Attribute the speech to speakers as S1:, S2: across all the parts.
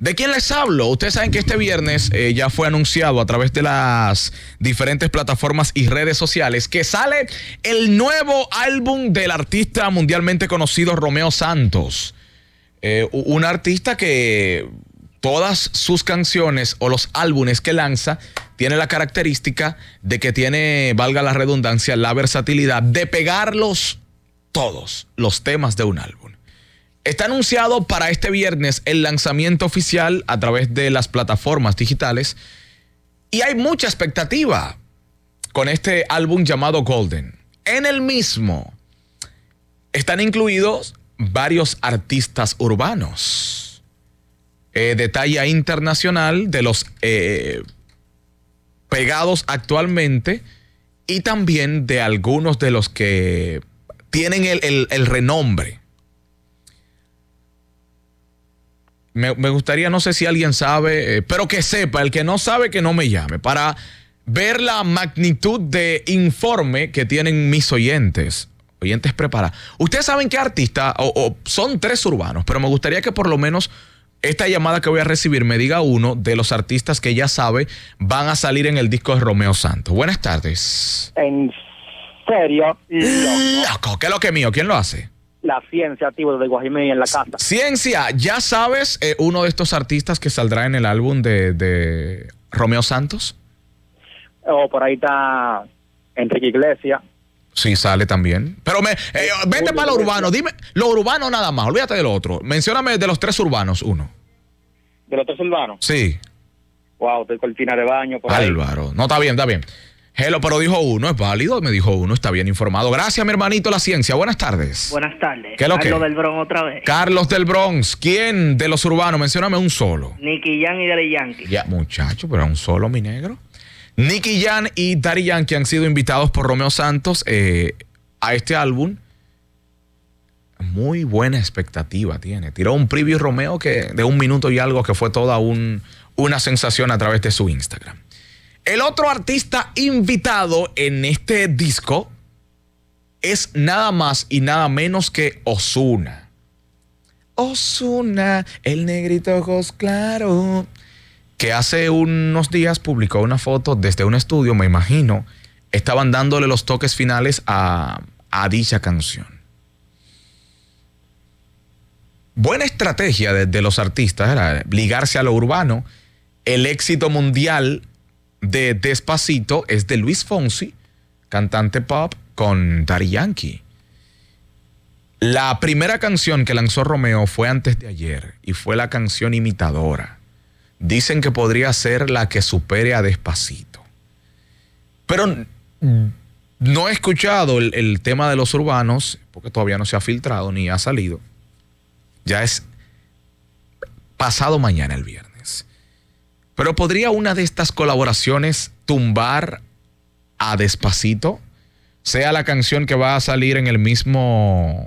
S1: ¿De quién les hablo? Ustedes saben que este viernes eh, ya fue anunciado a través de las diferentes plataformas y redes sociales que sale el nuevo álbum del artista mundialmente conocido Romeo Santos. Eh, un artista que todas sus canciones o los álbumes que lanza tiene la característica de que tiene, valga la redundancia, la versatilidad de pegarlos todos los temas de un álbum. Está anunciado para este viernes el lanzamiento oficial a través de las plataformas digitales y hay mucha expectativa con este álbum llamado Golden. En el mismo están incluidos varios artistas urbanos eh, de talla internacional de los eh, pegados actualmente y también de algunos de los que tienen el, el renombre Me, gustaría, no sé si alguien sabe, eh, pero que sepa, el que no sabe que no me llame, para ver la magnitud de informe que tienen mis oyentes. Oyentes preparados. Ustedes saben qué artista, o, son tres urbanos, pero me gustaría que por lo menos esta llamada que voy a recibir me diga uno de los artistas que ya sabe van a salir en el disco de Romeo Santos. Buenas tardes. En serio. Loco, loco ¿qué es lo que mío? ¿Quién lo hace? la ciencia tío, de Guajime en la casa. Ciencia, ya sabes, eh, uno de estos artistas que saldrá en el álbum de, de Romeo Santos. Oh, por ahí está Enrique Iglesias. Sí, sale también. Pero me, eh, vete para lo urbano, dime lo urbano nada más, olvídate del otro. Mencióname de los tres urbanos, uno. ¿De los tres urbanos? Sí. Wow, de cortina de baño. Por Álvaro, no está bien, está bien pero dijo uno, es válido, me dijo uno, está bien informado. Gracias, mi hermanito La Ciencia. Buenas tardes. Buenas tardes. ¿Qué Carlos del Bronx otra vez. Carlos del Bronx, ¿quién de los urbanos? Mencióname un solo. Nicky Jan y Dari Yankee. Ya, muchacho, pero un solo, mi negro. Nicky Jan y Dari Yankee han sido invitados por Romeo Santos eh, a este álbum. Muy buena expectativa tiene. Tiró un preview Romeo que, de un minuto y algo que fue toda una sensación a través de su Instagram. El otro artista invitado en este disco es nada más y nada menos que Osuna. Osuna, el negrito ojos claro. Que hace unos días publicó una foto desde un estudio, me imagino. Estaban dándole los toques finales a, dicha canción. Buena estrategia de, de los artistas era ligarse a lo urbano. El éxito mundial de Despacito es de Luis Fonsi, cantante pop con Daddy Yankee. La primera canción que lanzó Romeo fue antes de ayer y fue la canción imitadora. Dicen que podría ser la que supere a Despacito. Pero no he escuchado el, el tema de los urbanos, porque todavía no se ha filtrado ni ha salido. Ya es pasado mañana el viernes. Pero ¿podría una de estas colaboraciones tumbar a Despacito? Sea la canción que va a salir en el mismo...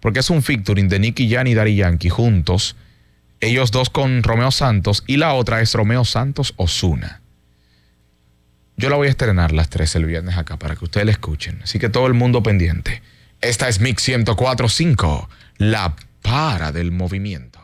S1: Porque es un featuring de Nicky Jan y Dari Yankee juntos. Ellos dos con Romeo Santos y la otra es Romeo Santos Osuna. Yo la voy a estrenar las tres el viernes acá para que ustedes la escuchen. Así que todo el mundo pendiente. Esta es Mix 1045, la para del movimiento.